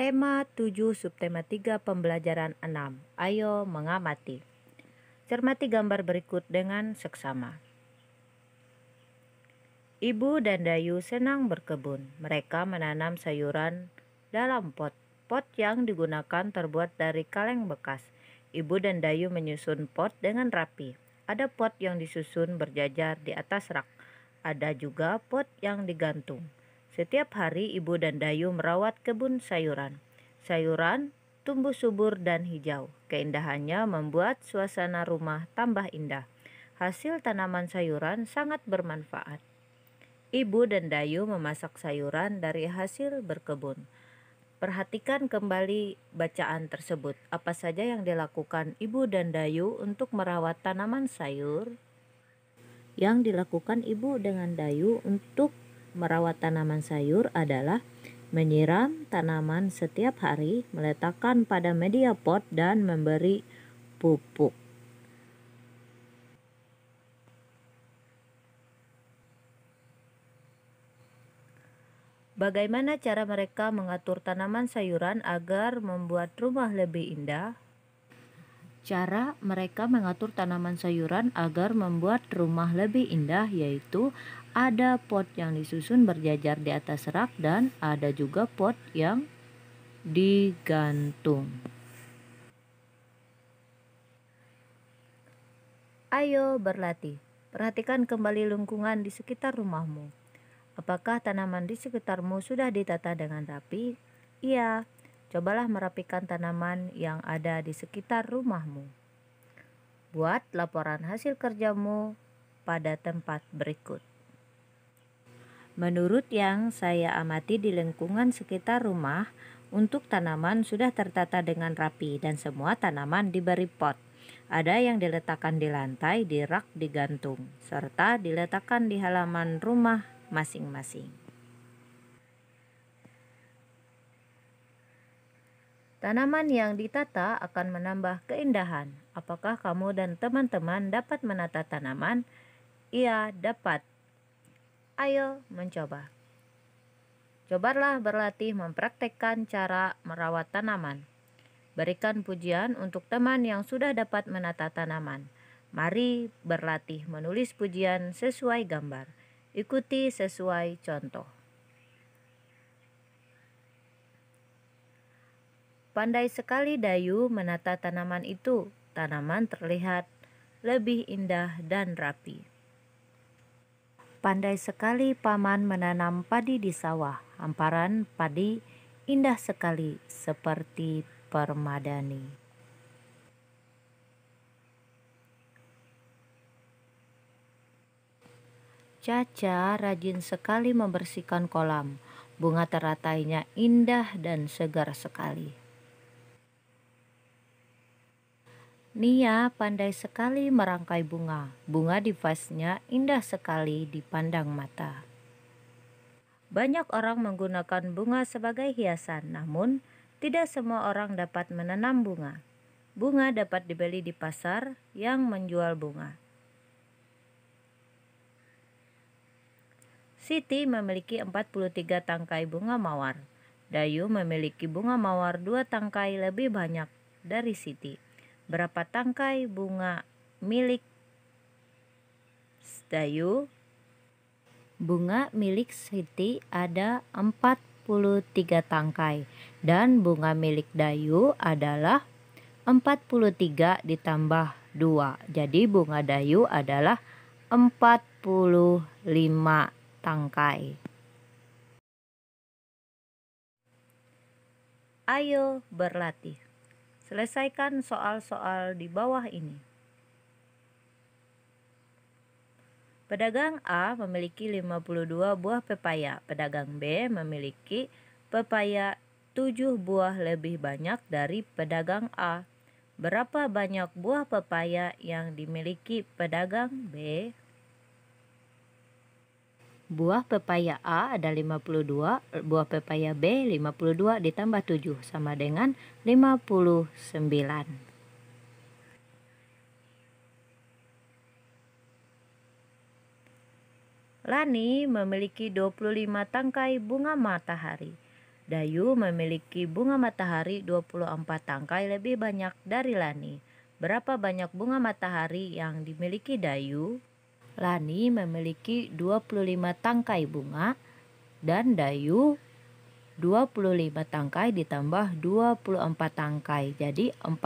Tema 7 subtema 3 pembelajaran 6. Ayo mengamati. Cermati gambar berikut dengan seksama. Ibu dan Dayu senang berkebun. Mereka menanam sayuran dalam pot. Pot yang digunakan terbuat dari kaleng bekas. Ibu dan Dayu menyusun pot dengan rapi. Ada pot yang disusun berjajar di atas rak. Ada juga pot yang digantung. Setiap hari ibu dan Dayu merawat kebun sayuran. Sayuran tumbuh subur dan hijau. Keindahannya membuat suasana rumah tambah indah. Hasil tanaman sayuran sangat bermanfaat. Ibu dan Dayu memasak sayuran dari hasil berkebun. Perhatikan kembali bacaan tersebut. Apa saja yang dilakukan Ibu dan Dayu untuk merawat tanaman sayur? Yang dilakukan Ibu dengan Dayu untuk merawat tanaman sayur adalah menyiram tanaman setiap hari, meletakkan pada media pot dan memberi pupuk. Bagaimana cara mereka mengatur tanaman sayuran agar membuat rumah lebih indah? Cara mereka mengatur tanaman sayuran agar membuat rumah lebih indah yaitu ada pot yang disusun berjajar di atas rak dan ada juga pot yang digantung. Ayo berlatih. Perhatikan kembali lingkungan di sekitar rumahmu. Apakah tanaman di sekitarmu sudah ditata dengan rapi? Iya, cobalah merapikan tanaman yang ada di sekitar rumahmu. Buat laporan hasil kerjamu pada tempat berikut. Menurut yang saya amati di lingkungan sekitar rumah, untuk tanaman sudah tertata dengan rapi dan semua tanaman diberi pot. Ada yang diletakkan di lantai, di rak, digantung, serta diletakkan di halaman rumah masing-masing. Tanaman yang ditata akan menambah keindahan. Apakah kamu dan teman-teman dapat menata tanaman? Iya, dapat ayo mencoba. Cobalah berlatih mempraktekkan cara merawat tanaman. Berikan pujian untuk teman yang sudah dapat menata tanaman. Mari berlatih menulis pujian sesuai gambar. Ikuti sesuai contoh. Pandai sekali Dayu menata tanaman itu. Tanaman terlihat lebih indah dan rapi. Pandai sekali paman menanam padi di sawah. Hamparan padi indah sekali seperti permadani. Caca rajin sekali membersihkan kolam. Bunga teratainya indah dan segar sekali. Nia pandai sekali merangkai bunga. Bunga di vasnya indah sekali dipandang mata. Banyak orang menggunakan bunga sebagai hiasan, namun tidak semua orang dapat menanam bunga. Bunga dapat dibeli di pasar yang menjual bunga. Siti memiliki 43 tangkai bunga mawar. Dayu memiliki bunga mawar dua tangkai lebih banyak dari Siti berapa tangkai bunga milik Dayu. Bunga milik Siti ada 43 tangkai dan bunga milik Dayu adalah 43 ditambah 2. Jadi bunga Dayu adalah 45 tangkai. Ayo berlatih. Selesaikan soal-soal di bawah ini. Pedagang A memiliki 52 buah pepaya, pedagang B memiliki pepaya 7 buah lebih banyak dari pedagang A. Berapa banyak buah pepaya yang dimiliki pedagang B? Buah pepaya A ada 52, buah pepaya B 52 ditambah 7 sama dengan 59. Lani memiliki 25 tangkai bunga matahari. Dayu memiliki bunga matahari 24 tangkai lebih banyak dari Lani. Berapa banyak bunga matahari yang dimiliki Dayu? Lani memiliki 25 tangkai bunga dan Dayu 25 tangkai ditambah 24 tangkai jadi 49.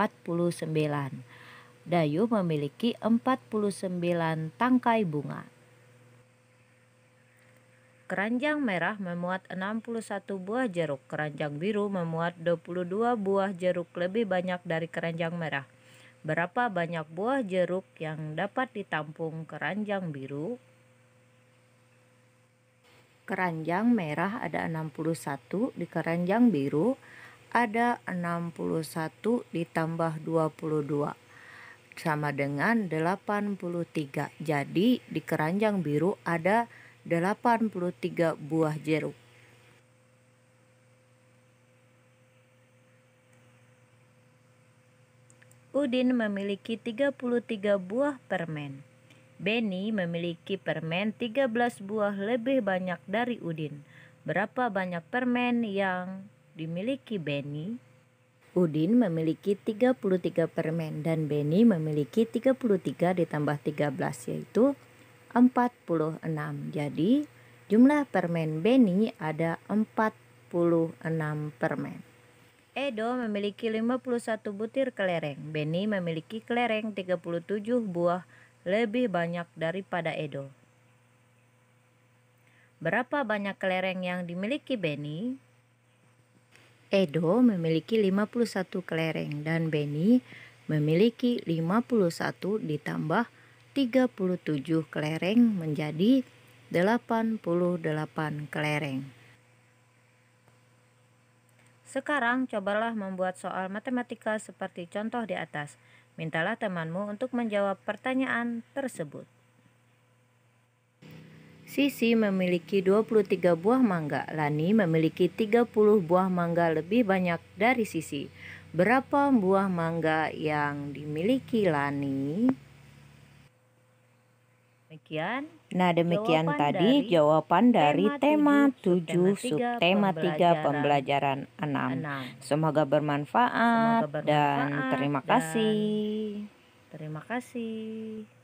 Dayu memiliki 49 tangkai bunga. Keranjang merah memuat 61 buah jeruk, keranjang biru memuat 22 buah jeruk lebih banyak dari keranjang merah. Berapa banyak buah jeruk yang dapat ditampung keranjang biru? Keranjang merah ada 61, di keranjang biru ada 61 ditambah 22 sama dengan 83. Jadi di keranjang biru ada 83 buah jeruk. Udin memiliki 33 buah permen. Benny memiliki permen 13 buah lebih banyak dari Udin. Berapa banyak permen yang dimiliki Benny? Udin memiliki 33 permen dan Benny memiliki 33 ditambah 13 yaitu 46. Jadi jumlah permen Benny ada 46 permen. Edo memiliki 51 butir kelereng. Benny memiliki kelereng 37 buah lebih banyak daripada Edo. Berapa banyak kelereng yang dimiliki Benny? Edo memiliki 51 kelereng dan Benny memiliki 51 ditambah 37 kelereng menjadi 88 kelereng. Sekarang cobalah membuat soal matematika seperti contoh di atas. Mintalah temanmu untuk menjawab pertanyaan tersebut. Sisi memiliki 23 buah mangga, Lani memiliki 30 buah mangga lebih banyak dari Sisi. Berapa buah mangga yang dimiliki Lani? Demikian Nah, demikian jawaban tadi dari jawaban dari tema 7 subtema 3 pembelajaran 6. 6. Semoga bermanfaat, Semoga bermanfaat dan terima kasih. Dan terima kasih.